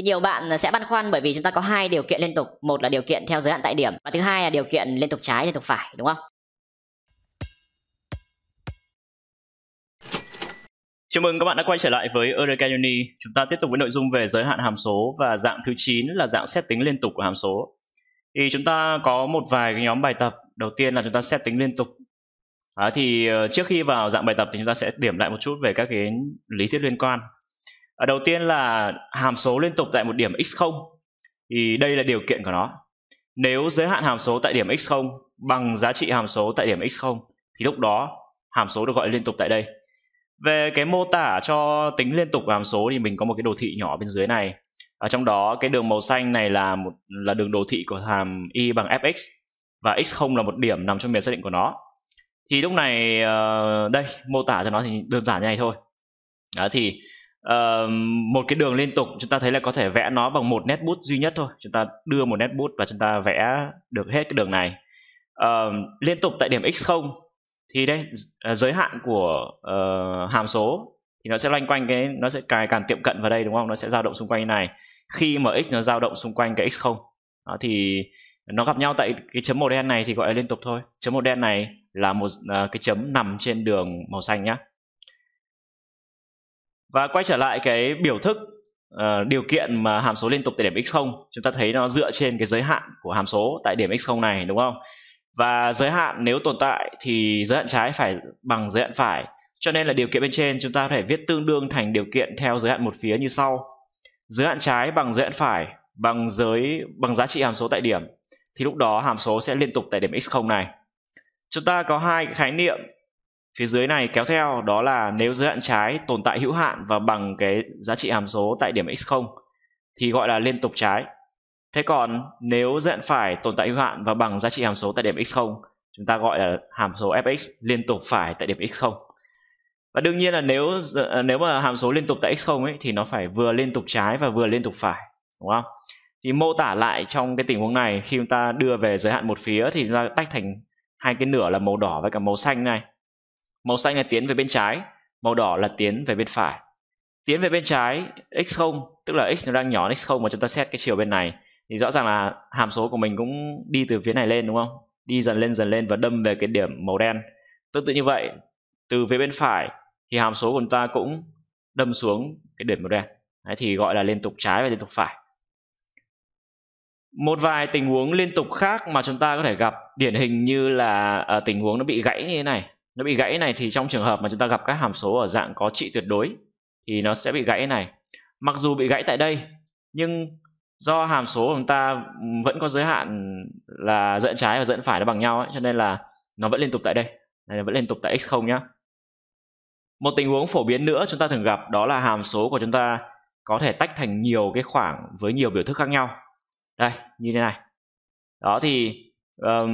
thì nhiều bạn sẽ băn khoăn bởi vì chúng ta có hai điều kiện liên tục một là điều kiện theo giới hạn tại điểm và thứ hai là điều kiện liên tục trái liên tục phải đúng không Chào mừng các bạn đã quay trở lại với Eureka Uni. Chúng ta tiếp tục với nội dung về giới hạn hàm số và dạng thứ 9 là dạng xét tính liên tục của hàm số. Thì chúng ta có một vài cái nhóm bài tập. Đầu tiên là chúng ta xét tính liên tục. À, thì ờ, trước khi vào dạng bài tập thì chúng ta sẽ điểm lại một chút về các cái lý thuyết liên quan Ờ, đầu tiên là hàm số liên tục tại một điểm x0 thì đây là điều kiện của nó nếu giới hạn hàm số tại điểm x0 bằng giá trị hàm số tại điểm x0 thì lúc đó hàm số được gọi liên tục tại đây về cái mô tả cho tính liên tục của hàm số thì mình có một cái đồ thị nhỏ bên dưới này ở trong đó cái đường màu xanh này là một là đường đồ thị của hàm y bằng fx và x0 là một điểm nằm trong miền xác định của nó thì lúc này ờ, đây mô tả cho nó thì đơn giản như này thôi đó thì một cái đường liên tục chúng ta thấy là có thể vẽ nó bằng một nét bút duy nhất thôi chúng ta đưa một nét bút và chúng ta vẽ được hết cái đường này uh, liên tục tại điểm x0 thì đây à, giới hạn của uh, hàm số thì nó sẽ loanh quanh cái nó sẽ càng càng tiệm cận vào đây đúng không nó sẽ dao động xung quanh này khi mà x nó dao động xung quanh cái x0 đó, thì nó gặp nhau tại cái chấm màu đen này thì gọi là liên tục thôi chấm màu đen này là một uh, cái chấm nằm trên đường màu xanh nhá và quay trở lại cái biểu thức uh, điều kiện mà hàm số liên tục tại điểm x0 chúng ta thấy nó dựa trên cái giới hạn của hàm số tại điểm x0 này đúng không và giới hạn nếu tồn tại thì giới hạn trái phải bằng giới hạn phải cho nên là điều kiện bên trên chúng ta có thể viết tương đương thành điều kiện theo giới hạn một phía như sau giới hạn trái bằng giới hạn phải bằng giới bằng giá trị hàm số tại điểm thì lúc đó hàm số sẽ liên tục tại điểm x0 này chúng ta có hai khái niệm phía dưới này kéo theo đó là nếu giới hạn trái tồn tại hữu hạn và bằng cái giá trị hàm số tại điểm x0 thì gọi là liên tục trái. Thế còn nếu giới hạn phải tồn tại hữu hạn và bằng giá trị hàm số tại điểm x0 chúng ta gọi là hàm số fx liên tục phải tại điểm x0. Và đương nhiên là nếu à, nếu mà hàm số liên tục tại x0 ấy thì nó phải vừa liên tục trái và vừa liên tục phải, đúng không? Thì mô tả lại trong cái tình huống này khi chúng ta đưa về giới hạn một phía thì chúng ta tách thành hai cái nửa là màu đỏ với cả màu xanh này Màu xanh là tiến về bên trái, màu đỏ là tiến về bên phải. Tiến về bên trái x0 tức là x nó đang nhỏ x0 mà chúng ta xét cái chiều bên này thì rõ ràng là hàm số của mình cũng đi từ phía này lên đúng không? Đi dần lên dần lên và đâm về cái điểm màu đen. Tương tự như vậy, từ phía bên phải thì hàm số của chúng ta cũng đâm xuống cái điểm màu đen. Đấy, thì gọi là liên tục trái và liên tục phải. Một vài tình huống liên tục khác mà chúng ta có thể gặp điển hình như là à, tình huống nó bị gãy như thế này nó bị gãy này thì trong trường hợp mà chúng ta gặp các hàm số ở dạng có trị tuyệt đối thì nó sẽ bị gãy này mặc dù bị gãy tại đây nhưng do hàm số của chúng ta vẫn có giới hạn là dẫn trái và dẫn phải nó bằng nhau ấy, cho nên là nó vẫn liên tục tại đây này vẫn liên tục tại x0 nhá một tình huống phổ biến nữa chúng ta thường gặp đó là hàm số của chúng ta có thể tách thành nhiều cái khoảng với nhiều biểu thức khác nhau đây như thế này đó thì um,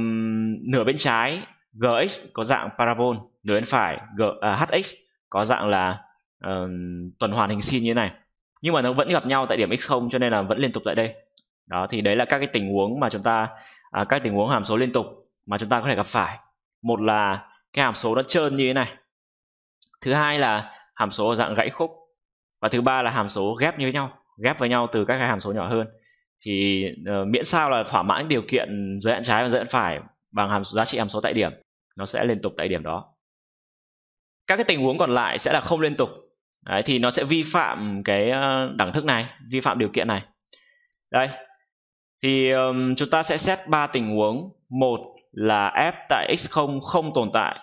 nửa bên trái GX có dạng parabol nửa bên phải G, à, HX có dạng là uh, tuần hoàn hình sin như thế này nhưng mà nó vẫn gặp nhau tại điểm x0 cho nên là vẫn liên tục tại đây đó thì đấy là các cái tình huống mà chúng ta à, các tình huống hàm số liên tục mà chúng ta có thể gặp phải một là cái hàm số nó trơn như thế này thứ hai là hàm số dạng gãy khúc và thứ ba là hàm số ghép như nhau ghép với nhau từ các cái hàm số nhỏ hơn thì uh, miễn sao là thỏa mãn điều kiện giới hạn trái và giới hạn phải bằng hàm giá trị hàm số tại điểm nó sẽ liên tục tại điểm đó các cái tình huống còn lại sẽ là không liên tục đấy, thì nó sẽ vi phạm cái ờ, đẳng thức này vi phạm điều kiện này đây thì um, chúng ta sẽ xét 3 tình huống một là f tại x0 không tồn tại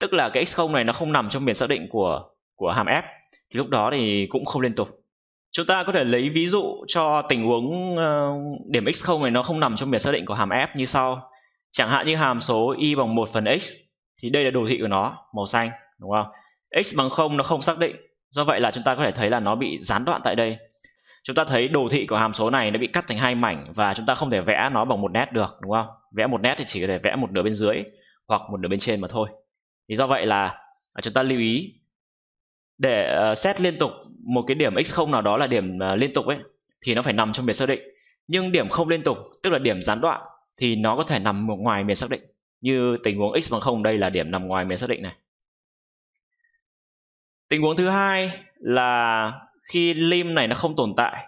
tức là cái x0 này nó không nằm trong biển xác định của của hàm f thì lúc đó thì cũng không liên tục chúng ta có thể lấy ví dụ cho tình huống uh, điểm x0 này nó không nằm trong biển xác định của hàm f như sau chẳng hạn như hàm số y bằng 1 phần x thì đây là đồ thị của nó màu xanh đúng không x bằng 0 nó không xác định do vậy là chúng ta có thể thấy là nó bị gián đoạn tại đây chúng ta thấy đồ thị của hàm số này nó bị cắt thành hai mảnh và chúng ta không thể vẽ nó bằng một nét được đúng không vẽ một nét thì chỉ có thể vẽ một nửa bên dưới hoặc một nửa bên trên mà thôi thì do vậy là à, chúng ta lưu ý để ờ, xét liên tục một cái điểm x0 nào đó là điểm ờ, liên tục ấy thì nó phải nằm trong biệt xác định nhưng điểm không liên tục tức là điểm gián đoạn thì nó có thể nằm ngoài miền xác định như tình huống x bằng 0 đây là điểm nằm ngoài miền xác định này tình huống thứ hai là khi lim này nó không tồn tại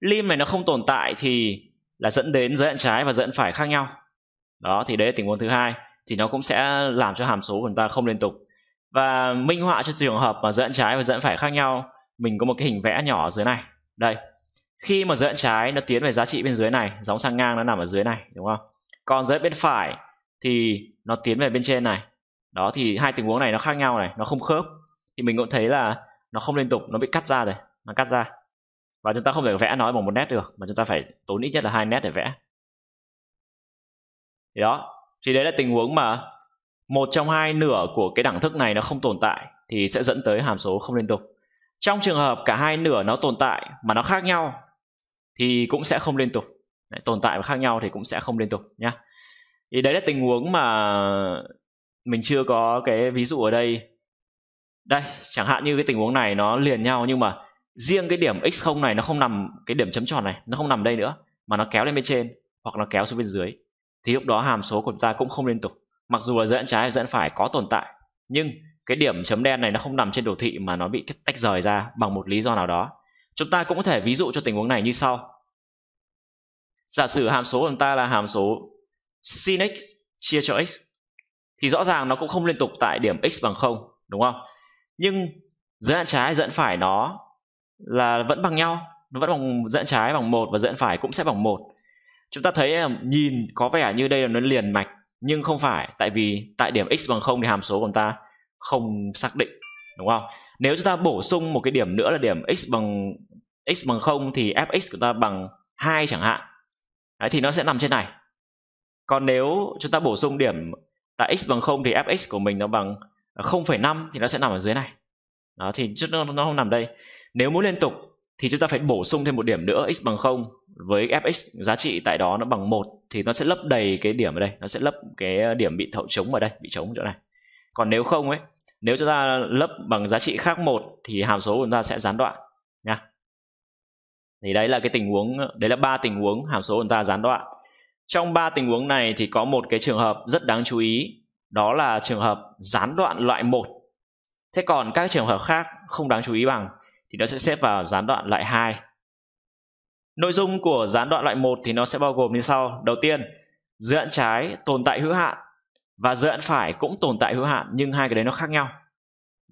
lim này nó không tồn tại thì là dẫn đến giới hạn trái và giới hạn phải khác nhau đó thì đấy là tình huống thứ hai thì nó cũng sẽ làm cho hàm số của chúng ta không liên tục và minh họa cho trường hợp mà giới hạn trái và giới hạn phải khác nhau mình có một cái hình vẽ nhỏ ở dưới này đây khi mà dẫn trái nó tiến về giá trị bên dưới này giống sang ngang nó nằm ở dưới này đúng không còn dẫn bên phải thì nó tiến về bên trên này đó thì hai tình huống này nó khác nhau này nó không khớp thì mình cũng thấy là nó không liên tục nó bị cắt ra rồi nó cắt ra và chúng ta không thể vẽ nó bằng một nét được mà chúng ta phải tốn ít nhất là hai nét để vẽ thì đó thì đấy là tình huống mà một trong hai nửa của cái đẳng thức này nó không tồn tại thì sẽ dẫn tới hàm số không liên tục trong trường hợp cả hai nửa nó tồn tại mà nó khác nhau thì cũng sẽ không liên tục đấy, tồn tại và khác nhau thì cũng sẽ không liên tục nhá thì đấy là tình huống mà mình chưa có cái ví dụ ở đây đây chẳng hạn như cái tình huống này nó liền nhau nhưng mà riêng cái điểm x0 này nó không nằm cái điểm chấm tròn này nó không nằm đây nữa mà nó kéo lên bên trên hoặc nó kéo xuống bên dưới thì lúc đó hàm số của chúng ta cũng không liên tục mặc dù là dẫn trái dẫn phải có tồn tại nhưng cái điểm chấm đen này nó không nằm trên đồ thị mà nó bị tách rời ra bằng một lý do nào đó Chúng ta cũng có thể ví dụ cho tình huống này như sau. Giả sử hàm số của chúng ta là hàm số sin x chia cho x thì rõ ràng nó cũng không liên tục tại điểm x bằng 0, đúng không? Nhưng giới hạn trái dẫn phải nó là vẫn bằng nhau, nó vẫn bằng dẫn trái bằng 1 và dẫn phải cũng sẽ bằng 1. Chúng ta thấy à, nhìn có vẻ như đây là nó liền mạch nhưng không phải tại vì tại điểm x bằng 0 thì hàm số của chúng ta không xác định, đúng không? nếu chúng ta bổ sung một cái điểm nữa là điểm x bằng x bằng 0 thì fx của ta bằng 2 chẳng hạn Đấy, thì nó sẽ nằm trên này còn nếu chúng ta bổ sung điểm tại x bằng 0 thì fx của mình nó bằng 0,5 thì nó sẽ nằm ở dưới này đó thì chứ nó, nó không nằm đây nếu muốn liên tục thì chúng ta phải bổ sung thêm một điểm nữa x bằng 0 với fx giá trị tại đó nó bằng 1 thì nó sẽ lấp đầy cái điểm ở đây nó sẽ lấp cái điểm bị thậu trống ở đây bị trống chỗ này còn nếu không ấy nếu chúng ta lấp bằng giá trị khác một thì hàm số của chúng ta sẽ gián đoạn nha thì đấy là cái tình huống đấy là ba tình huống hàm số của chúng ta gián đoạn trong ba tình huống này thì có một cái trường hợp rất đáng chú ý đó là trường hợp gián đoạn loại một thế còn các trường hợp khác không đáng chú ý bằng thì nó sẽ xếp vào gián đoạn loại hai nội dung của gián đoạn loại một thì nó sẽ bao gồm như sau đầu tiên dưới hạn trái tồn tại hữu hạn và giận phải cũng tồn tại hữu hạn nhưng hai cái đấy nó khác nhau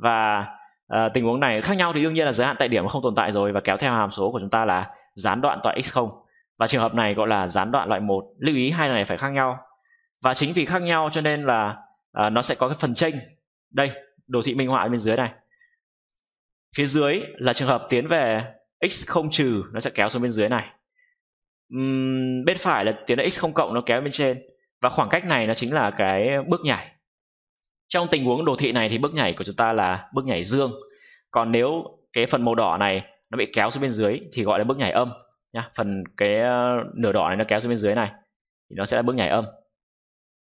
và uh, tình huống này khác nhau thì đương nhiên là giới hạn tại điểm không tồn tại rồi và kéo theo hàm số của chúng ta là gián đoạn tọa x0 và trường hợp này gọi là gián đoạn loại một lưu ý hai này phải khác nhau và chính vì khác nhau cho nên là uh, nó sẽ có cái phần tranh đây đồ thị minh họa bên dưới này phía dưới là trường hợp tiến về x0 trừ nó sẽ kéo xuống bên dưới này uhm, bên phải là tiến đến x0 cộng nó kéo bên trên và khoảng cách này nó chính là cái bước nhảy trong tình huống đồ thị này thì bước nhảy của chúng ta là bước nhảy dương còn nếu cái phần màu đỏ này nó bị kéo xuống bên dưới thì gọi là bước nhảy âm nhá phần cái ờ, nửa đỏ này nó kéo xuống bên dưới này thì nó sẽ là bước nhảy âm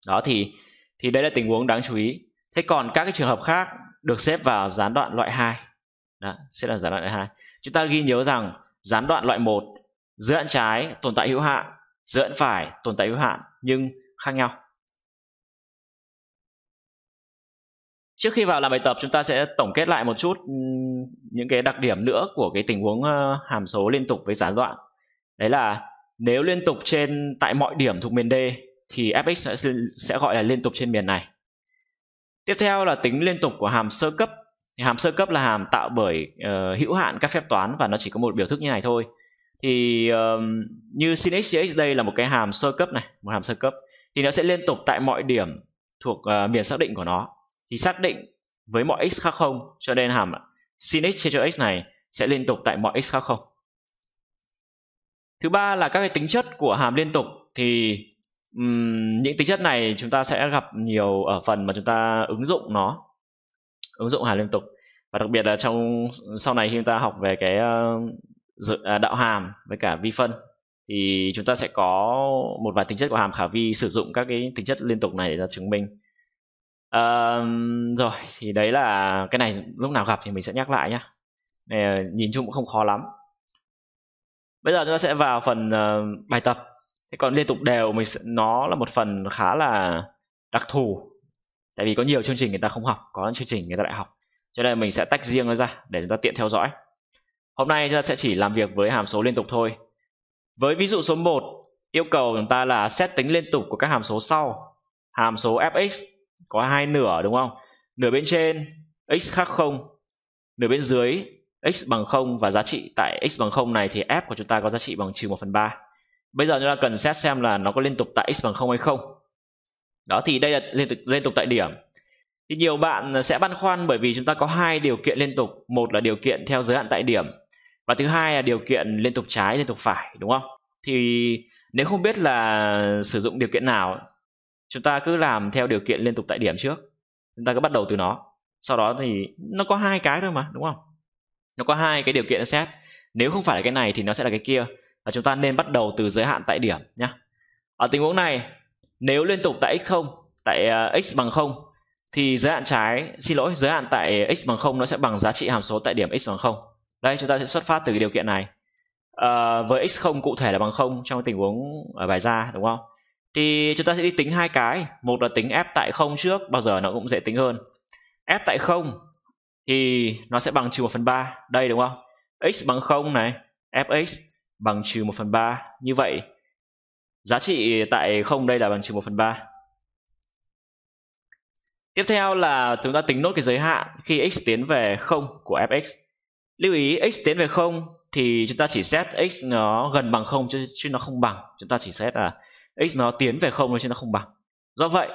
đó thì thì đây là tình huống đáng chú ý thế còn các cái trường hợp khác được xếp vào gián đoạn loại 2 đó, sẽ là gián đoạn loại 2 chúng ta ghi nhớ rằng gián đoạn loại 1 giữa hạn trái tồn tại hữu hạn giữa hạn phải tồn tại hữu hạn nhưng khác nhau trước khi vào làm bài tập chúng ta sẽ tổng kết lại một chút ừ, những cái đặc điểm nữa của cái tình huống ờ, hàm số liên tục với giá đoạn đấy là nếu liên tục trên tại mọi điểm thuộc miền D thì fx sẽ, sẽ gọi là liên tục trên miền này tiếp theo là tính liên tục của hàm sơ cấp hàm sơ cấp là hàm tạo bởi uh, hữu hạn các phép toán và nó chỉ có một biểu thức như này thôi thì uh, như sin x dx đây là một cái hàm sơ cấp này một hàm sơ cấp thì nó sẽ liên tục tại mọi điểm thuộc uh, ờ, miền xác định của nó thì xác định với mọi x khác không cho nên hàm sin x chia cho x này sẽ liên tục tại mọi x khác không thứ ba là các cái tính chất của hàm liên tục thì um, những tính chất này chúng ta sẽ gặp nhiều ở phần mà chúng ta ứng dụng nó ứng dụng hàm liên tục và đặc biệt là trong sau này khi chúng ta học về cái uh, đạo hàm với cả vi phân thì chúng ta sẽ có một vài tính chất của hàm khả vi sử dụng các cái tính chất liên tục này để ra chứng minh um, rồi thì đấy là cái này lúc nào gặp thì mình sẽ nhắc lại nhá này, nhìn chung cũng không khó lắm bây giờ chúng ta sẽ vào phần uh, bài tập thế còn liên tục đều mình sẽ, nó là một phần khá là đặc thù tại vì có nhiều chương trình người ta không học có chương trình người ta lại học cho nên mình sẽ tách riêng nó ra để chúng ta tiện theo dõi hôm nay chúng ta sẽ chỉ làm việc với hàm số liên tục thôi với ví dụ số 1, yêu cầu chúng ta là xét tính liên tục của các hàm số sau. Hàm số fx có hai nửa đúng không? Nửa bên trên x khác 0, nửa bên dưới x bằng 0 và giá trị tại x bằng 0 này thì f của chúng ta có giá trị bằng trừ 1 phần 3. Bây giờ chúng ta cần xét xem là nó có liên tục tại x bằng 0 hay không. Đó thì đây là liên tục liên tục tại điểm. Thì nhiều bạn sẽ băn khoăn bởi vì chúng ta có hai điều kiện liên tục, một là điều kiện theo giới hạn tại điểm và thứ hai là điều kiện liên tục trái liên tục phải đúng không thì nếu không biết là sử dụng điều kiện nào chúng ta cứ làm theo điều kiện liên tục tại điểm trước chúng ta cứ bắt đầu từ nó sau đó thì nó có hai cái thôi mà đúng không nó có hai cái điều kiện xét nếu không phải là cái này thì nó sẽ là cái kia và chúng ta nên bắt đầu từ giới hạn tại điểm nhé ở tình huống này nếu liên tục tại x không tại à, x bằng không thì giới hạn trái xin lỗi giới hạn tại x bằng không nó sẽ bằng giá trị hàm số tại điểm x bằng không đây chúng ta sẽ xuất phát từ cái điều kiện này à, với x0 cụ thể là bằng 0 trong tình huống ở bài ra đúng không thì chúng ta sẽ đi tính hai cái một là tính f tại 0 trước bao giờ nó cũng dễ tính hơn f tại 0 thì nó sẽ bằng trừ 1 phần 3 đây đúng không x bằng 0 này fx bằng trừ 1 phần 3 như vậy giá trị tại 0 đây là bằng trừ 1 phần 3 tiếp theo là chúng ta tính nốt cái giới hạn khi x tiến về 0 của fx lưu ý x tiến về không thì chúng ta chỉ xét x nó gần bằng không chứ, chứ nó không bằng chúng ta chỉ xét là x nó tiến về không chứ nó không bằng do vậy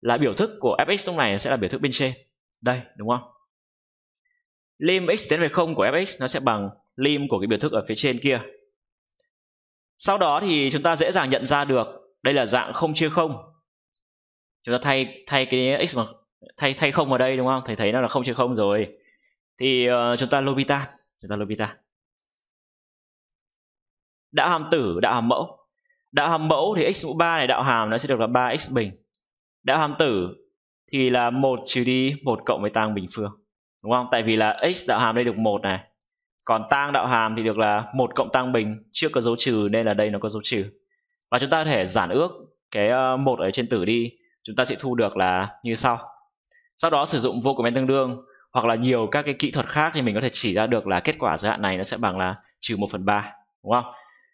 là biểu thức của fx lúc này sẽ là biểu thức bên trên đây đúng không lim x tiến về không của fx nó sẽ bằng lim của cái biểu thức ở phía trên kia sau đó thì chúng ta dễ dàng nhận ra được đây là dạng không chia không chúng ta thay thay cái x mà thay thay không vào đây đúng không thầy thấy nó là không chia không rồi thì uh, chúng ta Lobita chúng ta Lobita đạo hàm tử đạo hàm mẫu đạo hàm mẫu thì x mũ 3 này đạo hàm nó sẽ được là 3x bình đạo hàm tử thì là 1 trừ đi 1 cộng với tang bình phương đúng không tại vì là x đạo hàm đây được 1 này còn tang đạo hàm thì được là 1 cộng tang bình trước có dấu trừ nên là đây nó có dấu trừ và chúng ta có thể giản ước cái ờ, một ở trên tử đi chúng ta sẽ thu được là như sau sau đó sử dụng vô cùng bên tương đương hoặc là nhiều các cái kỹ thuật khác thì mình có thể chỉ ra được là kết quả giới hạn này nó sẽ bằng là trừ 1 phần 3 đúng không?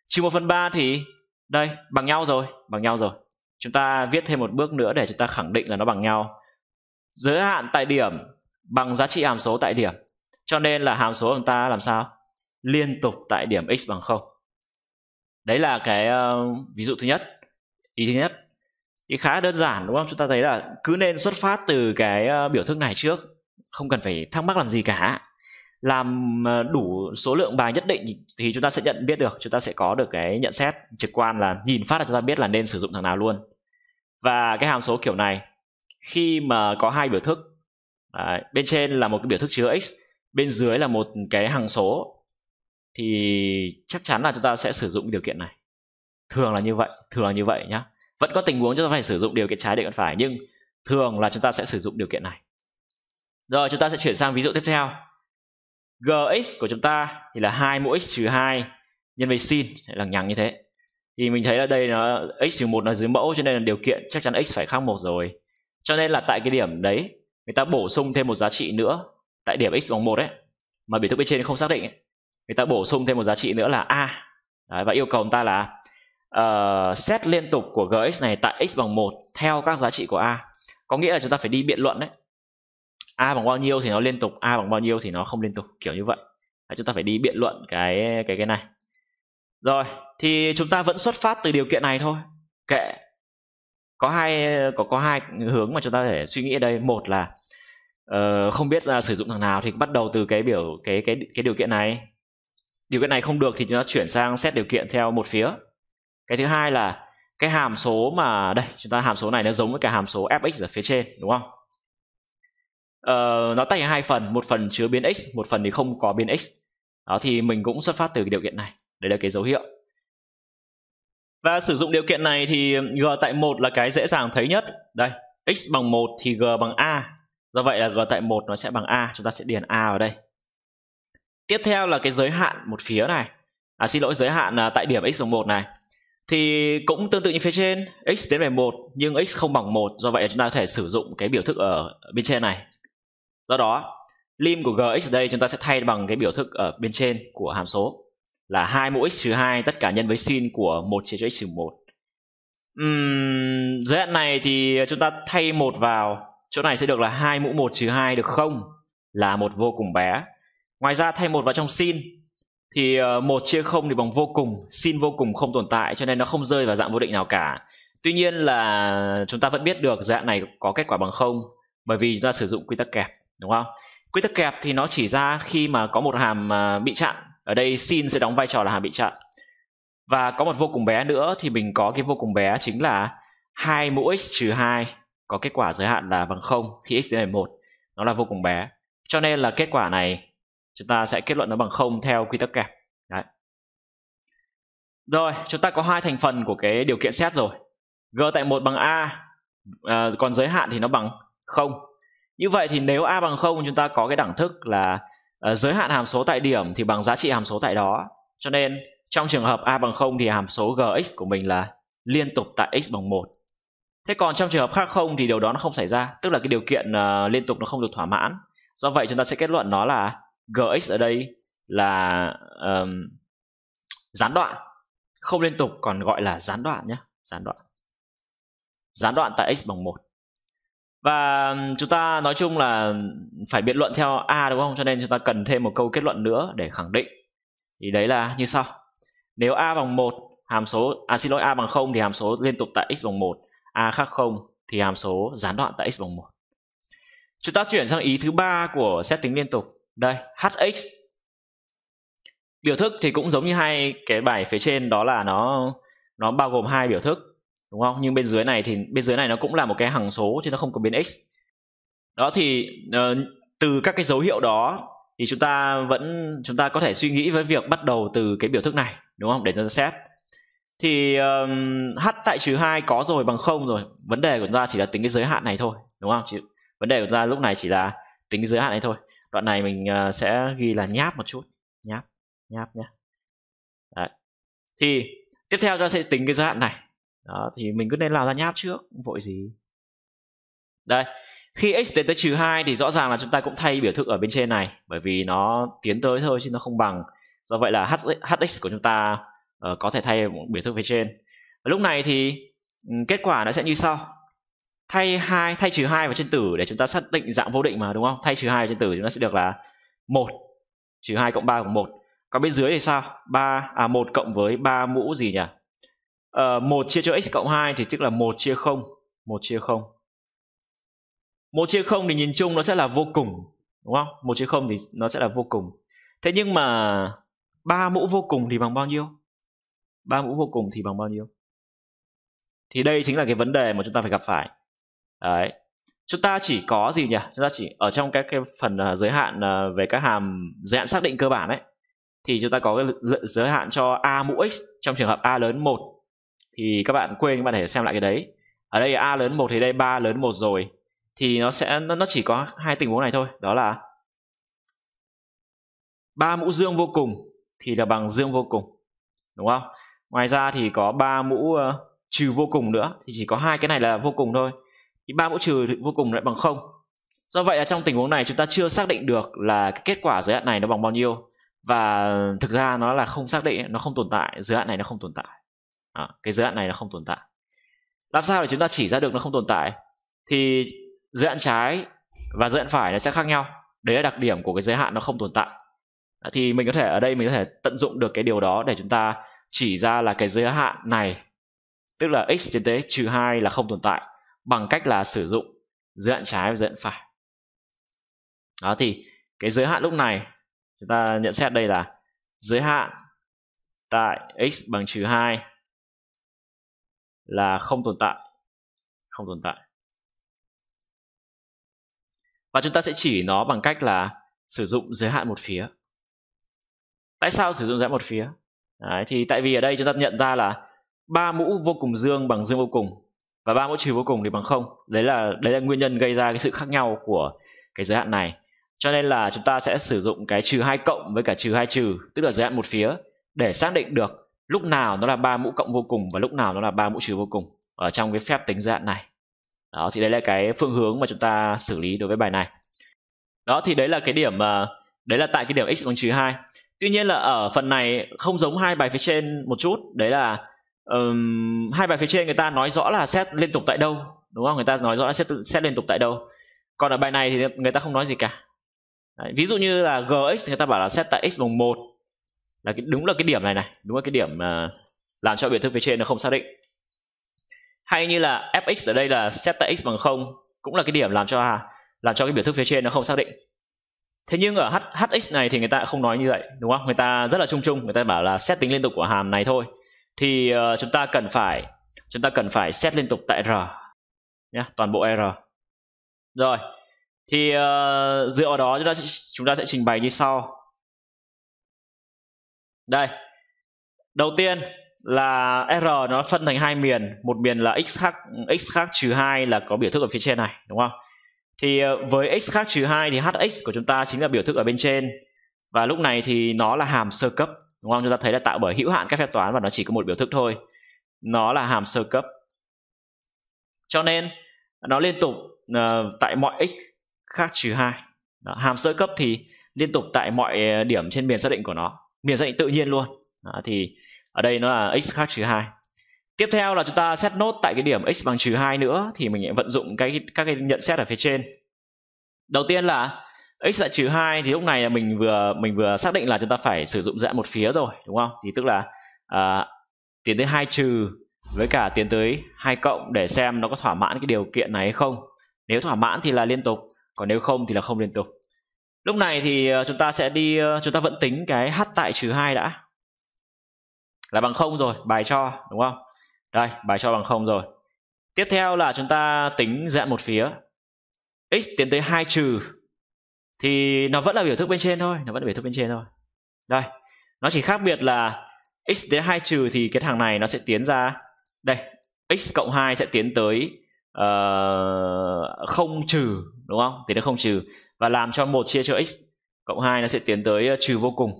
Trừ 1 phần 3 thì đây bằng nhau rồi bằng nhau rồi chúng ta viết thêm một bước nữa để chúng ta khẳng định là nó bằng nhau giới hạn tại điểm bằng giá trị hàm số tại điểm cho nên là hàm số của chúng ta làm sao liên tục tại điểm x bằng 0 đấy là cái uh, ví dụ thứ nhất ý thứ nhất thì khá đơn giản đúng không chúng ta thấy là cứ nên xuất phát từ cái uh, biểu thức này trước không cần phải thắc mắc làm gì cả làm ờ, đủ số lượng bài nhất định thì chúng ta sẽ nhận biết được chúng ta sẽ có được cái nhận xét trực quan là nhìn phát là chúng ta biết là nên sử dụng thằng nào luôn và cái hàm số kiểu này khi mà có hai biểu thức à, bên trên là một cái biểu thức chứa x bên dưới là một cái hằng số thì chắc chắn là chúng ta sẽ sử dụng điều kiện này thường là như vậy thường là như vậy nhá vẫn có tình huống chúng ta phải sử dụng điều kiện trái điều kiện phải nhưng thường là chúng ta sẽ sử dụng điều kiện này rồi chúng ta sẽ chuyển sang ví dụ tiếp theo. Gx của chúng ta thì là 2 mũ x trừ 2 nhân với sin lằng nhằng như thế. Thì mình thấy là đây nó x trừ 1 là dưới mẫu cho nên là điều kiện chắc chắn x phải khác một rồi. Cho nên là tại cái điểm đấy người ta bổ sung thêm một giá trị nữa tại điểm x bằng 1 ấy mà biểu thức bên trên không xác định ấy. người ta bổ sung thêm một giá trị nữa là a. Đấy, và yêu cầu chúng ta là uh, ờ, set liên tục của gx này tại x bằng 1 theo các giá trị của a. Có nghĩa là chúng ta phải đi biện luận đấy a bằng bao nhiêu thì nó liên tục a bằng bao nhiêu thì nó không liên tục kiểu như vậy Đấy, chúng ta phải đi biện luận cái cái cái này rồi thì chúng ta vẫn xuất phát từ điều kiện này thôi kệ có hai có có hai hướng mà chúng ta thể suy nghĩ ở đây một là uh, không biết là sử dụng thằng nào thì bắt đầu từ cái biểu cái cái cái điều kiện này điều kiện này không được thì chúng ta chuyển sang xét điều kiện theo một phía cái thứ hai là cái hàm số mà đây chúng ta hàm số này nó giống với cả hàm số fx ở phía trên đúng không uh, nó tách ra hai phần một phần chứa biến x một phần thì không có biến x đó thì mình cũng xuất phát từ cái điều kiện này đấy là cái dấu hiệu và sử dụng điều kiện này thì g tại 1 là cái dễ dàng thấy nhất đây x bằng 1 thì g bằng a do vậy là g tại 1 nó sẽ bằng a chúng ta sẽ điền a vào đây tiếp theo là cái giới hạn một phía này à xin lỗi giới hạn à, tại điểm x bằng 1 này thì cũng tương tự như phía trên x đến về 1 nhưng x không bằng 1 do vậy chúng ta có thể sử dụng cái biểu thức ở bên trên này do đó lim của gx ở đây chúng ta sẽ thay bằng cái biểu thức ở bên trên của hàm số là 2 mũ x trừ 2 tất cả nhân với sin của 1 chia cho x trừ 1 uhm, giới hạn này thì chúng ta thay một vào chỗ này sẽ được là 2 mũ 1 trừ 2 được không là một vô cùng bé ngoài ra thay một vào trong sin thì ờ, một chia không thì bằng vô cùng sin vô cùng không tồn tại cho nên nó không rơi vào dạng vô định nào cả tuy nhiên là chúng ta vẫn biết được dạng này có kết quả bằng không bởi vì chúng ta sử dụng quy tắc kẹp đúng không quy tắc kẹp thì nó chỉ ra khi mà có một hàm à, bị chặn ở đây sin sẽ đóng vai trò là hàm bị chặn và có một vô cùng bé nữa thì mình có cái vô cùng bé chính là hai mũ x trừ 2 có kết quả giới hạn là bằng 0 khi x đến 11 nó là vô cùng bé cho nên là kết quả này chúng ta sẽ kết luận nó bằng 0 theo quy tắc kẹp Đấy. rồi chúng ta có hai thành phần của cái điều kiện xét rồi g tại 1 bằng a à, còn giới hạn thì nó bằng 0 như vậy thì nếu a bằng 0 chúng ta có cái đẳng thức là uh, giới hạn hàm số tại điểm thì bằng giá trị hàm số tại đó cho nên trong trường hợp a bằng 0 thì hàm số gx của mình là liên tục tại x bằng 1 thế còn trong trường hợp khác không thì điều đó nó không xảy ra tức là cái điều kiện uh, liên tục nó không được thỏa mãn do vậy chúng ta sẽ kết luận nó là gx ở đây là um, gián đoạn không liên tục còn gọi là gián đoạn nhé gián đoạn gián đoạn tại x bằng 1 và chúng ta nói chung là phải biện luận theo a đúng không cho nên chúng ta cần thêm một câu kết luận nữa để khẳng định thì đấy là như sau nếu a bằng 1 hàm số à xin lỗi a bằng 0 thì hàm số liên tục tại x bằng 1 a khác 0 thì hàm số gián đoạn tại x bằng 1 chúng ta chuyển sang ý thứ ba của xét tính liên tục đây hx biểu thức thì cũng giống như hai cái bài phía trên đó là nó nó bao gồm hai biểu thức đúng không nhưng bên dưới này thì bên dưới này nó cũng là một cái hằng số chứ nó không có biến x đó thì uh, từ các cái dấu hiệu đó thì chúng ta vẫn chúng ta có thể suy nghĩ với việc bắt đầu từ cái biểu thức này đúng không để cho xét thì um, h tại trừ hai có rồi bằng không rồi vấn đề của chúng ta chỉ là tính cái giới hạn này thôi đúng không chỉ, vấn đề của chúng ta lúc này chỉ là tính cái giới hạn này thôi đoạn này mình uh, sẽ ghi là nháp một chút nháp nháp nhé Đấy. thì tiếp theo chúng ta sẽ tính cái giới hạn này đó thì mình cứ nên làm ra nháp trước vội gì đây khi x tiến tới trừ 2 thì rõ ràng là chúng ta cũng thay biểu thức ở bên trên này bởi vì nó tiến tới thôi chứ nó không bằng do vậy là h, hx của chúng ta uh, có thể thay biểu thức về trên và lúc này thì um, kết quả nó sẽ như sau thay hai thay trừ hai vào trên tử để chúng ta xác định dạng vô định mà đúng không thay trừ hai trên tử chúng ta sẽ được là một trừ hai cộng ba bằng một còn bên dưới thì sao ba à một cộng với ba mũ gì nhỉ uh, ờ, 1 chia cho x cộng 2 thì tức là 1 chia 0 1 chia 0 1 chia 0 thì nhìn chung nó sẽ là vô cùng đúng không 1 chia 0 thì nó sẽ là vô cùng thế nhưng mà ba mũ vô cùng thì bằng bao nhiêu ba mũ vô cùng thì bằng bao nhiêu thì đây chính là cái vấn đề mà chúng ta phải gặp phải đấy chúng ta chỉ có gì nhỉ chúng ta chỉ ở trong các cái phần uh, giới hạn uh, về các hàm giới hạn xác định cơ bản ấy thì chúng ta có cái giới hạn cho a mũ x trong trường hợp a lớn 1 thì các bạn quên các bạn phải xem lại cái đấy ở đây a lớn một thì đây ba lớn một rồi thì nó sẽ nó, nó chỉ có hai tình huống này thôi đó là ba mũ dương vô cùng thì là bằng dương vô cùng đúng không ngoài ra thì có ba mũ uh, trừ vô cùng nữa thì chỉ có hai cái này là vô cùng thôi thì ba mũ trừ vô cùng lại bằng không do vậy là trong tình huống này chúng ta chưa xác định được là cái kết quả giới hạn này nó bằng bao nhiêu và thực ra nó là không xác định nó không tồn tại giới hạn này nó không tồn tại à, cái giới hạn này nó không tồn tại làm sao để chúng ta chỉ ra được nó không tồn tại thì giới hạn trái và giới hạn phải nó sẽ khác nhau đấy là đặc điểm của cái giới hạn nó không tồn tại à, thì mình có thể ở đây mình có thể tận dụng được cái điều đó để chúng ta chỉ ra là cái giới hạn này tức là x tiến tới trừ 2 là không tồn tại bằng cách là sử dụng giới hạn trái và giới hạn phải đó thì cái giới hạn lúc này chúng ta nhận xét đây là giới hạn tại x bằng trừ 2 là không tồn tại không tồn tại và chúng ta sẽ chỉ nó bằng cách là sử dụng giới hạn một phía tại sao sử dụng giới hạn một phía Đấy, thì tại vì ở đây chúng ta nhận ra là ba mũ vô cùng dương bằng dương vô cùng và ba mũ trừ vô cùng thì bằng không đấy là đấy là nguyên nhân gây ra cái sự khác nhau của cái giới hạn này cho nên là chúng ta sẽ sử dụng cái trừ hai cộng với cả trừ hai trừ tức là giới hạn một phía để xác định được lúc nào nó là ba mũ cộng vô cùng và lúc nào nó là ba mũ trừ vô cùng ở trong cái phép tính dạng này đó thì đấy là cái phương hướng mà chúng ta xử lý đối với bài này đó thì đấy là cái điểm à, đấy là tại cái điểm x bằng trừ hai tuy nhiên là ở phần này không giống hai bài phía trên một chút đấy là um, hai bài phía trên người ta nói rõ là xét liên tục tại đâu đúng không người ta nói rõ là xét xét liên tục tại đâu còn ở bài này thì người ta không nói gì cả Đấy, ví dụ như là gx người ta bảo là xét tại x bằng một là cái, đúng là cái điểm này này đúng là cái điểm uh, làm cho biểu thức phía trên nó không xác định hay như là fx ở đây là set tại x bằng 0 cũng là cái điểm làm cho à, làm cho cái biểu thức phía trên nó không xác định thế nhưng ở h, hx này thì người ta không nói như vậy đúng không người ta rất là chung chung người ta bảo là xét tính liên tục của hàm này thôi thì uh, chúng ta cần phải chúng ta cần phải xét liên tục tại r nhé toàn bộ r rồi thì uh, dựa vào đó chúng ta sẽ chúng ta sẽ trình bày như sau đây đầu tiên là R nó phân thành hai miền một miền là x khác x khác trừ hai là có biểu thức ở phía trên này đúng không thì ờ, với x khác trừ hai thì hx của chúng ta chính là biểu thức ở bên trên và lúc này thì nó là hàm sơ cấp đúng không chúng ta thấy là tạo bởi hữu hạn các phép toán và nó chỉ có một biểu thức thôi nó là hàm sơ cấp cho nên nó liên tục ờ, tại mọi x khác trừ hai hàm sơ cấp thì liên tục tại mọi ờ, điểm trên miền xác định của nó biểu dạng tự nhiên luôn à, thì ở đây nó là x khác trừ hai tiếp theo là chúng ta xét nốt tại cái điểm x bằng trừ hai nữa thì mình vận dụng cái các cái nhận xét ở phía trên đầu tiên là x dạng trừ hai thì lúc này là mình vừa mình vừa xác định là chúng ta phải sử dụng dạng một phía rồi đúng không thì tức là à, tiến tới hai trừ với cả tiến tới hai cộng để xem nó có thỏa mãn cái điều kiện này hay không nếu thỏa mãn thì là liên tục còn nếu không thì là không liên tục lúc này thì ờ, chúng ta sẽ đi ờ, chúng ta vẫn tính cái h tại trừ hai đã là bằng không rồi bài cho đúng không đây bài cho bằng không rồi tiếp theo là chúng ta tính dạng một phía x tiến tới 2 trừ thì nó vẫn là biểu thức bên trên thôi nó vẫn là biểu thức bên trên thôi đây nó chỉ khác biệt là x tiến 2 trừ thì cái thằng này nó sẽ tiến ra đây x cộng 2 sẽ tiến tới uh, không trừ đúng không thì nó không trừ và làm cho một chia cho x cộng 2 nó sẽ tiến tới ờ, trừ vô cùng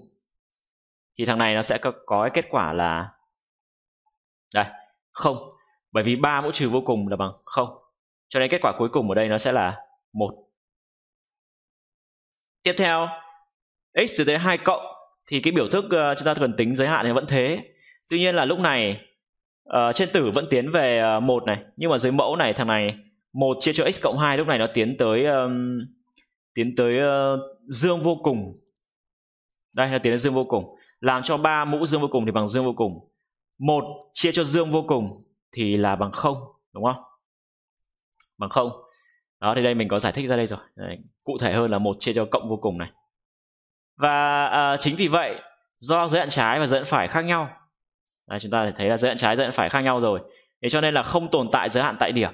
thì thằng này nó sẽ có, cái kết quả là đây không bởi vì 3 mũ trừ vô cùng là bằng không cho nên kết quả cuối cùng ở đây nó sẽ là một tiếp theo x từ tới 2 cộng thì cái biểu thức ờ, chúng ta cần tính giới hạn thì vẫn thế tuy nhiên là lúc này uh, trên tử vẫn tiến về một này nhưng mà dưới mẫu này thằng này một chia cho x cộng 2 lúc này nó tiến tới um, tiến tới uh, dương vô cùng đây là tiến đến dương vô cùng làm cho ba mũ dương vô cùng thì bằng dương vô cùng một chia cho dương vô cùng thì là bằng không đúng không bằng không đó thì đây mình có giải thích ra đây rồi đây, cụ thể hơn là một chia cho cộng vô cùng này và à, chính vì vậy do giới hạn trái và giới hạn phải khác nhau đây, chúng ta thấy là giới hạn trái giới hạn phải khác nhau rồi thế cho nên là không tồn tại giới hạn tại điểm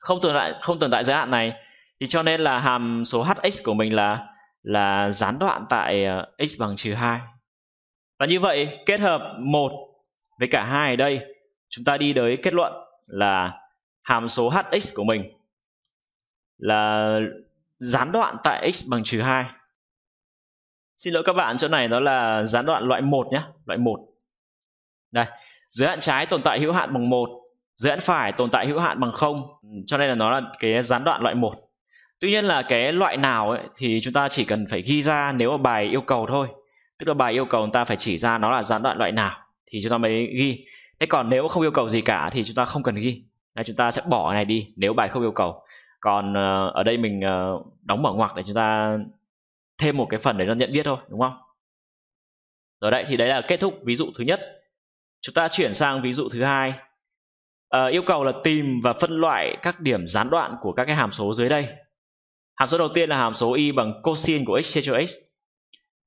không tồn tại không tồn tại giới hạn này thì cho nên là hàm số hx của mình là là gián đoạn tại ờ, x bằng trừ hai và như vậy kết hợp một với cả hai ở đây chúng ta đi tới kết luận là hàm số hx của mình là gián đoạn tại x bằng trừ hai Xin lỗi các bạn chỗ này đó là gián đoạn loại 1 nhé Loại 1 Đây Giới hạn trái tồn tại hữu hạn bằng một dưới án phải tồn tại hữu hạn bằng không ừ, cho nên là nó là cái gián đoạn loại một tuy nhiên là cái loại nào ấy, thì chúng ta chỉ cần phải ghi ra nếu mà bài yêu cầu thôi tức là bài yêu cầu chúng ta phải chỉ ra nó là gián đoạn loại nào thì chúng ta mới ghi thế còn nếu không yêu cầu gì cả thì chúng ta không cần ghi Đấy, chúng ta sẽ bỏ cái này đi nếu bài không yêu cầu còn uh, ở đây mình uh, đóng mở ngoặc để chúng ta thêm một cái phần để nó nhận biết thôi đúng không rồi đấy thì đấy là kết thúc ví dụ thứ nhất chúng ta chuyển sang ví dụ thứ hai Ờ, yêu cầu là tìm và phân loại các điểm gián đoạn của các cái hàm số dưới đây hàm số đầu tiên là hàm số y bằng cosine của x chia cho x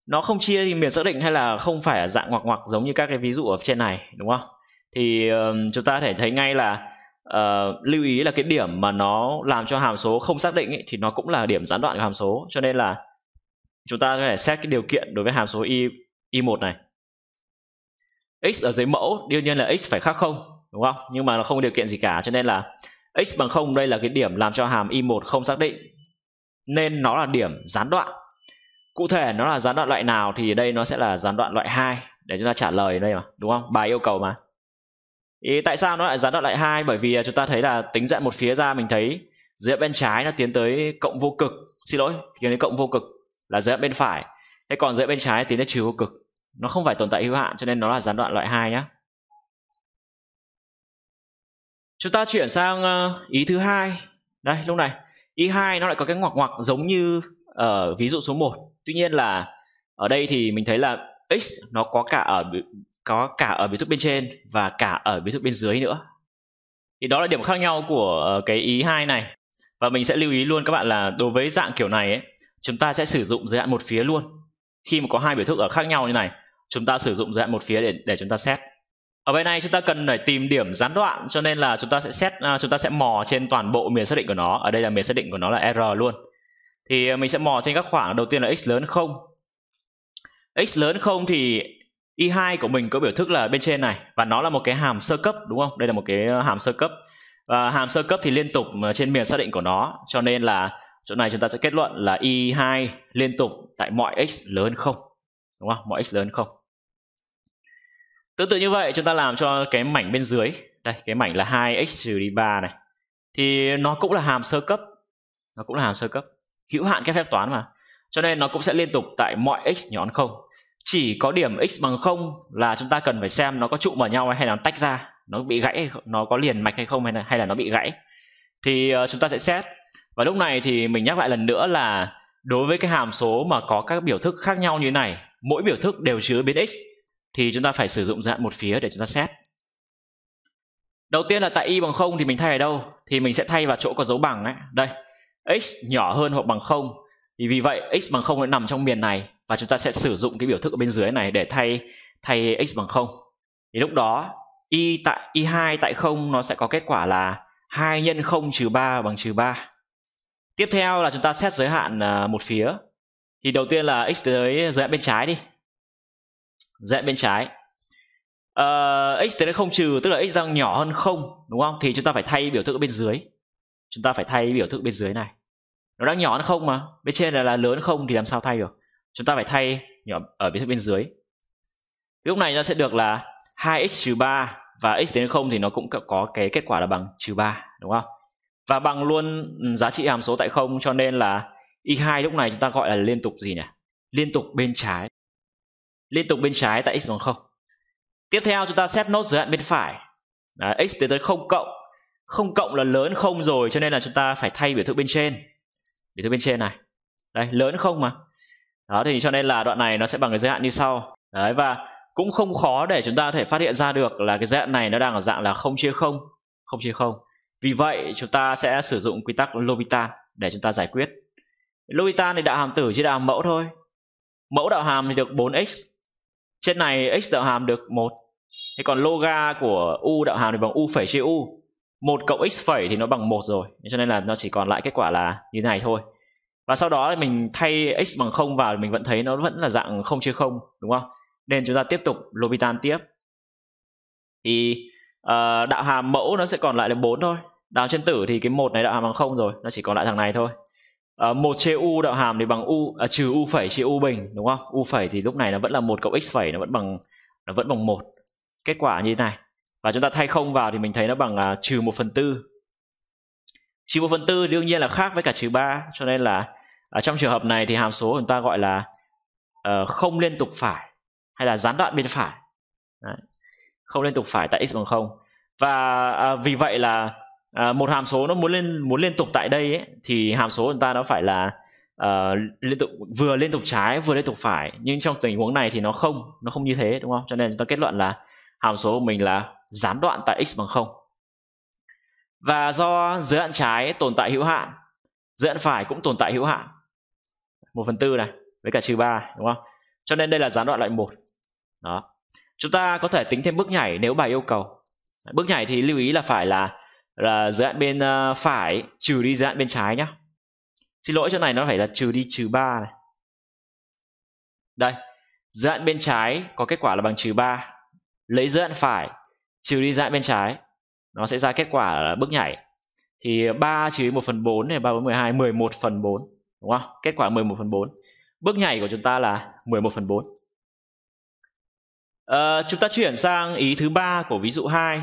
nó không chia thì miền xác định hay là không phải ở dạng ngoặc ngoặc giống như các cái ví dụ ở trên này đúng không thì uh, chúng ta có thể thấy ngay là uh, lưu ý là cái điểm mà nó làm cho hàm số không xác định ý, thì nó cũng là điểm gián đoạn của hàm số cho nên là chúng ta có thể xét cái điều kiện đối với hàm số y y1 này x ở dưới mẫu đương nhiên là x phải khác không đúng không nhưng mà nó không có điều kiện gì cả cho nên là x bằng 0 đây là cái điểm làm cho hàm y1 không xác định nên nó là điểm gián đoạn cụ thể nó là gián đoạn loại nào thì đây nó sẽ là gián đoạn loại 2 để chúng ta trả lời đây mà đúng không bài yêu cầu mà ý tại sao nó lại gián đoạn loại 2 bởi vì à, chúng ta thấy là tính dạng một phía ra mình thấy dưới bên trái nó tiến tới cộng vô cực xin lỗi tiến tới cộng vô cực là dưới bên phải thế còn dưới bên trái tiến tới trừ vô cực nó không phải tồn tại hữu hạn cho nên nó là gián đoạn loại 2 nhé chúng ta chuyển sang ờ, ý thứ hai đây lúc này ý hai nó lại có cái ngoặc ngoặc giống như ở ờ, ví dụ số 1 tuy nhiên là ở đây thì mình thấy là x nó có cả ở có cả ở biểu thức bên trên và cả ở biểu thức bên dưới nữa thì đó là điểm khác nhau của ờ, cái ý hai này và mình sẽ lưu ý luôn các bạn là đối với dạng kiểu này ấy, chúng ta sẽ sử dụng giới hạn một phía luôn khi mà có hai biểu thức ở khác nhau như này chúng ta sử dụng giới hạn một phía để để chúng ta xét ở bên này chúng ta cần phải tìm điểm gián đoạn cho nên là chúng ta sẽ xét uh, à, chúng ta sẽ mò trên toàn bộ miền xác định của nó ở đây là miền xác định của nó là r luôn thì à, mình sẽ mò trên các khoảng đầu tiên là x lớn không x lớn không thì y2 của mình có biểu thức là bên trên này và nó là một cái hàm sơ cấp đúng không đây là một cái à, hàm sơ cấp và hàm sơ cấp thì liên tục trên miền xác định của nó cho nên là chỗ này chúng ta sẽ kết luận là y2 liên tục tại mọi x lớn không đúng không mọi x lớn không tương tự như vậy chúng ta làm cho cái mảnh bên dưới đây cái mảnh là 2x trừ đi 3 này thì nó cũng là hàm sơ cấp nó cũng là hàm sơ cấp hữu hạn các phép toán mà cho nên nó cũng sẽ liên tục tại mọi x nhỏ hơn không chỉ có điểm x bằng không là chúng ta cần phải xem nó có trụ vào nhau hay là nó tách ra nó bị gãy nó có liền mạch hay không hay là, hay là nó bị gãy thì ờ, chúng ta sẽ xét và lúc này thì mình nhắc lại lần nữa là đối với cái hàm số mà có các biểu thức khác nhau như thế này mỗi biểu thức đều chứa biến x thì chúng ta phải sử dụng dạng một phía để chúng ta xét đầu tiên là tại y bằng 0 thì mình thay ở đâu thì mình sẽ thay vào chỗ có dấu bằng ấy đây x nhỏ hơn hoặc bằng 0 thì vì vậy x bằng 0 nó nằm trong miền này và chúng ta sẽ sử dụng cái biểu thức ở bên dưới này để thay thay x bằng 0 thì lúc đó y tại y2 tại 0 nó sẽ có kết quả là 2 nhân 0 trừ 3 bằng trừ 3 tiếp theo là chúng ta xét giới hạn à, một phía thì đầu tiên là x tới giới hạn bên trái đi dãy bên trái uh, x tới đến không trừ tức là x đang nhỏ hơn không đúng không thì chúng ta phải thay biểu tượng bên dưới chúng ta phải thay biểu thức bên dưới này nó đang nhỏ hơn không mà bên trên là, là lớn không thì làm sao thay được chúng ta phải thay nhỏ ở biểu thức bên dưới thì lúc này nó sẽ được là 2x trừ 3 và x đến 0 thì nó cũng có cái kết quả là bằng trừ 3 đúng không? Và bằng luôn ừ, giá trị hàm số tại không cho nên là y2 lúc này chúng ta gọi là liên tục gì nhỉ? Liên tục bên trái liên tục bên trái tại x bằng 0. Tiếp theo chúng ta xét nốt giới hạn bên phải. Đấy, x tiến tới 0 cộng. 0 cộng là lớn không rồi cho nên là chúng ta phải thay biểu thức bên trên. Biểu thức bên trên này. đây lớn không mà. Đó thì cho nên là đoạn này nó sẽ bằng cái giới hạn như sau. Đấy và cũng không khó để chúng ta có thể phát hiện ra được là cái giới hạn này nó đang ở dạng là 0 chia 0, 0 chia 0. Vì vậy chúng ta sẽ sử dụng quy tắc L'Hôpital để chúng ta giải quyết. L'Hôpital thì đạo hàm tử chứ đạo hàm mẫu thôi. Mẫu đạo hàm thì được 4x trên này x đạo hàm được một thì còn loga của u đạo hàm thì bằng u phẩy chia u một cộng x phẩy thì nó bằng một rồi cho nên là nó chỉ còn lại kết quả là như thế này thôi và sau đó mình thay x bằng không vào mình vẫn thấy nó vẫn là dạng không chia không đúng không nên chúng ta tiếp tục L'Hopital tiếp thì uh, đạo hàm mẫu nó sẽ còn lại là bốn thôi đào trên tử thì cái một này đạo hàm bằng không rồi nó chỉ còn lại thằng này thôi Ờ, một chia u đạo hàm thì bằng u à, trừ u phẩy chia u bình đúng không u phẩy thì lúc này nó vẫn là một cộng x phẩy nó vẫn bằng nó vẫn bằng một kết quả như thế này và chúng ta thay không vào thì mình thấy nó bằng à, trừ một phần tư trừ một phần tư đương nhiên là khác với cả trừ ba cho nên là ở à, trong trường hợp này thì hàm số của chúng ta gọi là uh, không liên tục phải hay là gián đoạn bên phải Đấy. không liên tục phải tại x bằng không và uh, vì vậy là à, một hàm số nó muốn lên muốn liên tục tại đây ấy, thì hàm số của chúng ta nó phải là uh, liên tục vừa liên tục trái vừa liên tục phải nhưng trong tình huống này thì nó không nó không như thế đúng không cho nên chúng ta kết luận là hàm số của mình là gián đoạn tại x bằng không và do giới hạn trái tồn tại hữu hạn giới hạn phải cũng tồn tại hữu hạn 1 phần tư này với cả trừ 3 đúng không cho nên đây là gián đoạn loại 1 đó chúng ta có thể tính thêm bước nhảy nếu bài yêu cầu bước nhảy thì lưu ý là phải là là giới hạn bên uh, phải trừ đi giới hạn bên trái nhá xin lỗi chỗ này nó phải là trừ đi trừ ba này đây giới hạn bên trái có kết quả là bằng trừ ba lấy giới hạn phải trừ đi giới hạn bên trái nó sẽ ra kết quả là bước nhảy thì 3 trừ 1 phần 4 này 3 4 12 11 phần 4 đúng không? Kết quả 11 phần 4. Bước nhảy của chúng ta là 11 phần 4. À, ờ, chúng ta chuyển sang ý thứ ba của ví dụ 2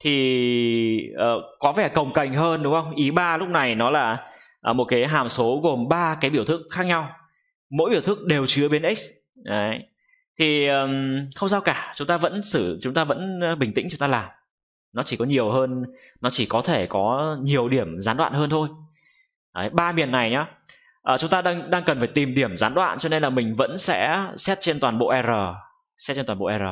thì uh, có vẻ cồng cành hơn đúng không ý 3 lúc này nó là uh, một cái hàm số gồm ba cái biểu thức khác nhau mỗi biểu thức đều chứa biến x đấy thì um, không sao cả chúng ta vẫn xử chúng ta vẫn bình tĩnh chúng ta làm nó chỉ có nhiều hơn nó chỉ có thể có nhiều điểm gián đoạn hơn thôi đấy ba miền này nhá à, chúng ta đang đang cần phải tìm điểm gián đoạn cho nên là mình vẫn sẽ xét trên toàn bộ r xét trên toàn bộ r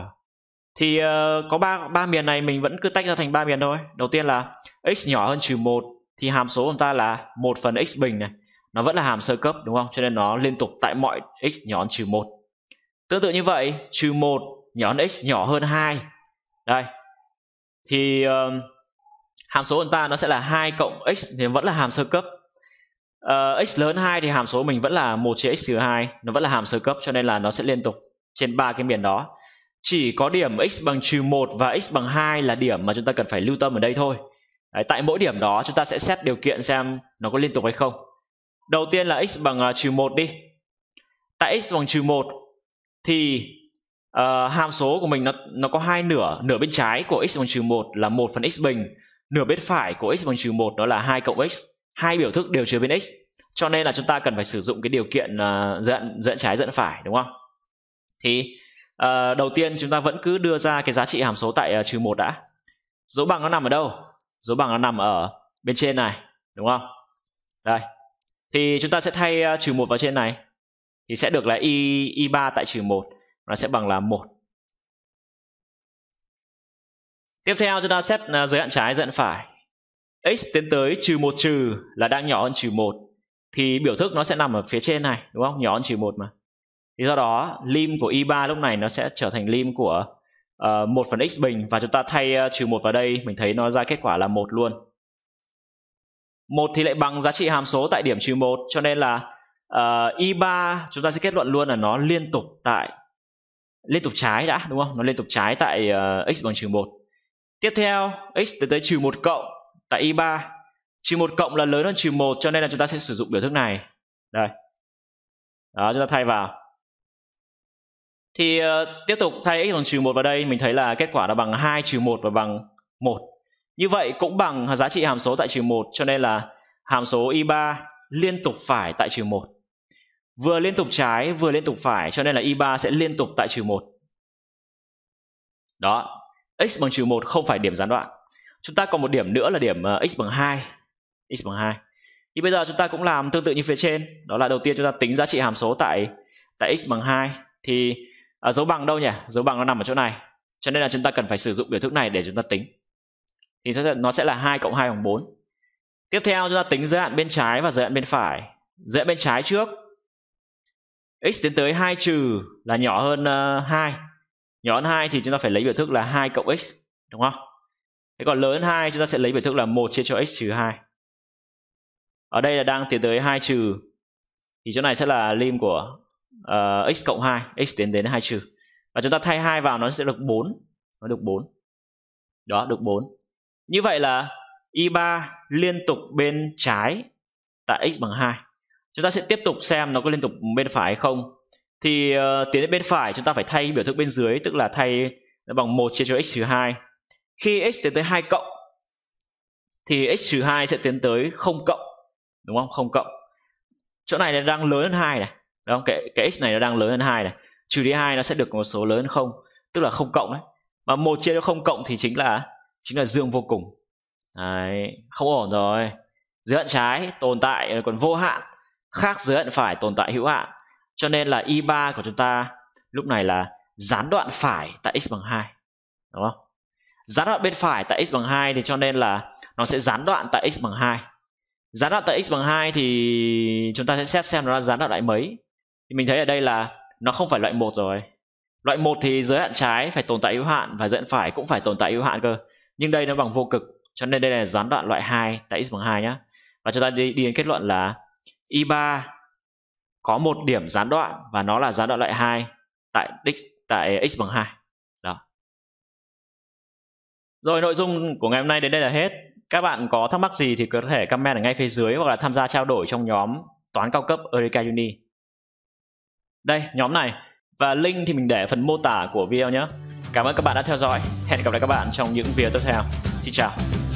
thì ờ, có ba ba miền này mình vẫn cứ tách ra thành ba miền thôi đầu tiên là x nhỏ hơn trừ một thì hàm số của ta là một phần x bình này nó vẫn là hàm sơ cấp đúng không cho nên nó liên tục tại mọi x nhỏ hơn trừ một tương tự như vậy trừ một nhỏ hơn x nhỏ hơn hai đây thì ờ, hàm số của ta nó sẽ là hai cộng x thì vẫn là hàm sơ cấp uh, x lớn 2 thì hàm số mình vẫn là một chia x trừ 2 nó vẫn là hàm sơ cấp cho nên là nó sẽ liên tục trên ba cái miền đó chỉ có điểm x bằng trừ 1 và x bằng 2 là điểm mà chúng ta cần phải lưu tâm ở đây thôi. Đấy, tại mỗi điểm đó chúng ta sẽ xét điều kiện xem nó có liên tục hay không. Đầu tiên là x bằng à, trừ uh, 1 đi. Tại x bằng trừ 1 thì uh, hàm số của mình nó nó có hai nửa. Nửa bên trái của x bằng trừ 1 là 1 phần x bình. Nửa bên phải của x bằng trừ 1 đó là 2 cộng x. Hai biểu thức đều chứa bên x. Cho nên là chúng ta cần phải sử dụng cái điều kiện uh, dẫn dẫn trái dẫn phải đúng không? Thì à, đầu tiên chúng ta vẫn cứ đưa ra cái giá trị hàm số tại ờ, trừ uh, một đã dấu bằng nó nằm ở đâu dấu bằng nó nằm ở bên trên này đúng không đây thì chúng ta sẽ thay ờ, trừ uh, một vào trên này thì sẽ được là y y ba tại trừ một nó sẽ bằng là một tiếp theo chúng ta xét uh, giới hạn trái giới hạn phải x tiến tới trừ một trừ là đang nhỏ hơn trừ một thì biểu thức nó sẽ nằm ở phía trên này đúng không nhỏ hơn trừ một mà thì do đó lim của i3 lúc này nó sẽ trở thành lim của uh, ờ, 1 phần x bình và chúng ta thay uh, trừ 1 vào đây mình thấy nó ra kết quả là một luôn một thì lại bằng giá trị hàm số tại điểm trừ 1 cho nên là uh, ờ, i3 chúng ta sẽ kết luận luôn là nó liên tục tại liên tục trái đã đúng không nó liên tục trái tại uh, x bằng trừ 1 tiếp theo x tới tới trừ 1 cộng tại i3 trừ 1 cộng là lớn hơn trừ 1 cho nên là chúng ta sẽ sử dụng biểu thức này đây đó chúng ta thay vào thì uh, tiếp tục thay x bằng trừ 1 vào đây mình thấy là kết quả là bằng 2 trừ 1 và bằng 1 như vậy cũng bằng giá trị hàm số tại trừ 1 cho nên là hàm số y3 liên tục phải tại trừ 1 vừa liên tục trái vừa liên tục phải cho nên là y3 sẽ liên tục tại trừ 1 đó x bằng trừ 1 không phải điểm gián đoạn chúng ta còn một điểm nữa là điểm uh, x bằng 2 x bằng 2 thì bây giờ chúng ta cũng làm tương tự như phía trên đó là đầu tiên chúng ta tính giá trị hàm số tại tại x bằng 2 thì à, ờ, dấu bằng đâu nhỉ dấu bằng nó nằm ở chỗ này cho nên là chúng ta cần phải sử dụng biểu thức này để chúng ta tính thì nó sẽ là 2 cộng 2 bằng 4 tiếp theo chúng ta tính giới hạn bên trái và giới hạn bên phải giới hạn bên trái trước x tiến tới 2 trừ là nhỏ hơn uh, ờ, 2 nhỏ hơn 2 thì chúng ta phải lấy biểu thức là 2 cộng x đúng không thế còn lớn hơn 2 chúng ta sẽ lấy biểu thức là 1 chia cho x trừ 2 ở đây là đang tiến tới 2 trừ thì chỗ này sẽ là lim của uh, x cộng 2 x tiến đến 2 trừ và chúng ta thay 2 vào nó sẽ được 4 nó được 4 đó được 4 như vậy là y3 liên tục bên trái tại x bằng 2 chúng ta sẽ tiếp tục xem nó có liên tục bên phải hay không thì uh, tiến đến bên phải chúng ta phải thay biểu thức bên dưới tức là thay bằng 1 chia cho x trừ 2 khi x tiến tới 2 cộng thì x trừ 2 sẽ tiến tới 0 cộng đúng không không cộng chỗ này đang lớn hơn 2 này đúng không cái cái x này nó đang lớn hơn hai này trừ đi hai nó sẽ được một số lớn hơn không tức là không cộng đấy mà một chia cho không cộng thì chính là chính là dương vô cùng đấy không ổn rồi giới hạn trái tồn tại ờ, còn vô hạn khác giới hạn phải tồn tại hữu hạn cho nên là y 3 của chúng ta lúc này là gián đoạn phải tại x bằng 2 đúng không gián đoạn bên phải tại x bằng 2 thì cho nên là nó sẽ gián đoạn tại x bằng 2 gián đoạn tại x bằng 2 thì chúng ta sẽ xét xem nó là gián đoạn tại mấy thì mình thấy ở đây là nó không phải loại một rồi loại một thì giới hạn trái phải tồn tại hữu hạn và giới hạn phải cũng phải tồn tại hữu hạn cơ nhưng đây nó bằng vô cực cho nên đây là gián đoạn loại 2 tại x bằng 2 nhá và chúng ta đi, đi đến kết luận là y3 có một điểm gián đoạn và nó là gián đoạn loại 2 tại x tại x bằng 2 đó rồi nội dung của ngày hôm nay đến đây là hết các bạn có thắc mắc gì thì có thể comment ở ngay phía dưới hoặc là tham gia trao đổi trong nhóm toán cao cấp Eureka Uni đây nhóm này và link thì mình để phần mô tả của video nhé cảm ơn các bạn đã theo dõi hẹn gặp lại các bạn trong những video tiếp theo xin chào